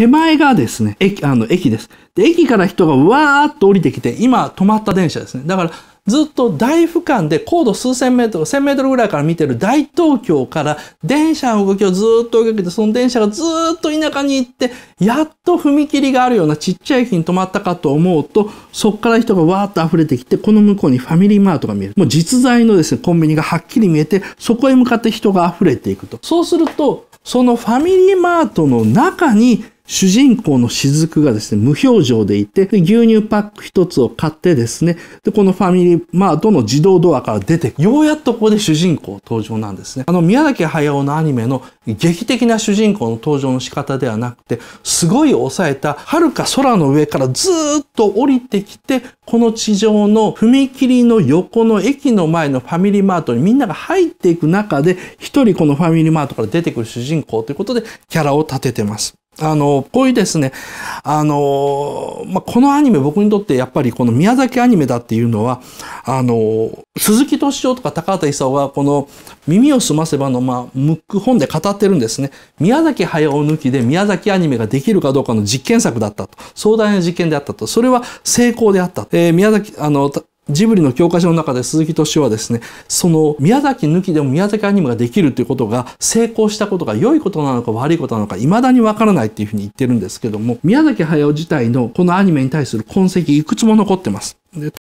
手前がですね、駅、あの、駅です。で、駅から人がわーっと降りてきて、今止まった電車ですね。だから、ずっと大俯瞰で高度数千メートル、千メートルぐらいから見てる大東京から電車の動きをずっと追いかけて、その電車がずっと田舎に行って、やっと踏切があるようなちっちゃい駅に止まったかと思うと、そっから人がわーっと溢れてきて、この向こうにファミリーマートが見える。もう実在のですね、コンビニがはっきり見えて、そこへ向かって人が溢れていくと。そうすると、そのファミリーマートの中に主人公の雫がですね、無表情でいて、で牛乳パック一つを買ってですね、で、このファミリーマートの自動ドアから出て、ようやっとここで主人公登場なんですね。あの、宮崎駿のアニメの劇的な主人公の登場の仕方ではなくて、すごい抑えた、遥か空の上からずっと降りてきて、この地上の踏切の横の駅の前のファミリーマートにみんなが入っていく中で、一人このファミリーマートから出てくる主人公ということで、キャラを立ててます。あの、ぽいですね。あの、まあ、このアニメ僕にとってやっぱりこの宮崎アニメだっていうのは、あの、鈴木敏夫とか高畑勲はこの耳をすませばの、まあ、ムック本で語ってるんですね。宮崎駿抜きで宮崎アニメができるかどうかの実験作だったと。壮大な実験であったと。それは成功であった。えー、宮崎、あの、ジブリの教科書の中で鈴木敏夫はですね、その宮崎抜きでも宮崎アニメができるということが成功したことが良いことなのか悪いことなのか未だにわからないっていうふうに言ってるんですけども、宮崎駿自体のこのアニメに対する痕跡いくつも残ってます。で